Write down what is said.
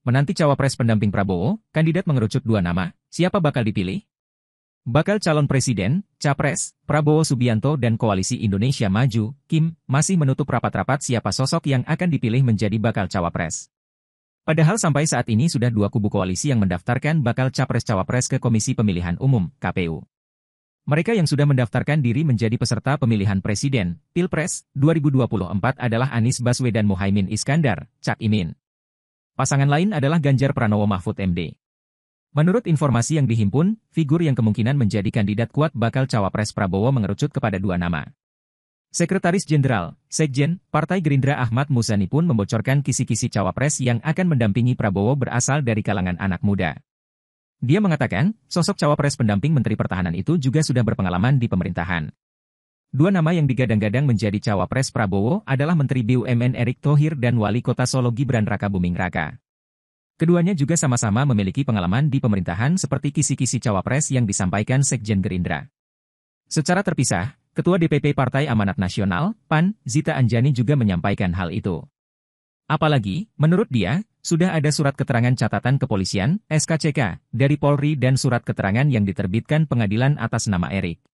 Menanti cawapres pendamping Prabowo, kandidat mengerucut dua nama, siapa bakal dipilih? Bakal calon presiden, capres, Prabowo Subianto dan Koalisi Indonesia Maju, Kim, masih menutup rapat-rapat siapa sosok yang akan dipilih menjadi bakal cawapres. Padahal sampai saat ini sudah dua kubu koalisi yang mendaftarkan bakal capres-cawapres ke Komisi Pemilihan Umum, KPU. Mereka yang sudah mendaftarkan diri menjadi peserta pemilihan presiden, Pilpres, 2024 adalah Anies Baswedan Mohaimin Iskandar, Cak Imin. Pasangan lain adalah Ganjar Pranowo Mahfud MD. Menurut informasi yang dihimpun, figur yang kemungkinan menjadi kandidat kuat bakal cawapres Prabowo mengerucut kepada dua nama. Sekretaris Jenderal, Sekjen, Partai Gerindra Ahmad Muzani pun membocorkan kisi-kisi cawapres yang akan mendampingi Prabowo berasal dari kalangan anak muda. Dia mengatakan, sosok cawapres pendamping Menteri Pertahanan itu juga sudah berpengalaman di pemerintahan. Dua nama yang digadang-gadang menjadi cawapres Prabowo adalah Menteri BUMN Erick Thohir dan Wali Kota Solo Gibran Raka Buming Raka. Keduanya juga sama-sama memiliki pengalaman di pemerintahan seperti kisi-kisi cawapres yang disampaikan Sekjen Gerindra. Secara terpisah, Ketua DPP Partai Amanat Nasional, PAN, Zita Anjani juga menyampaikan hal itu. Apalagi, menurut dia, sudah ada surat keterangan catatan kepolisian, SKCK, dari Polri dan surat keterangan yang diterbitkan pengadilan atas nama Erik.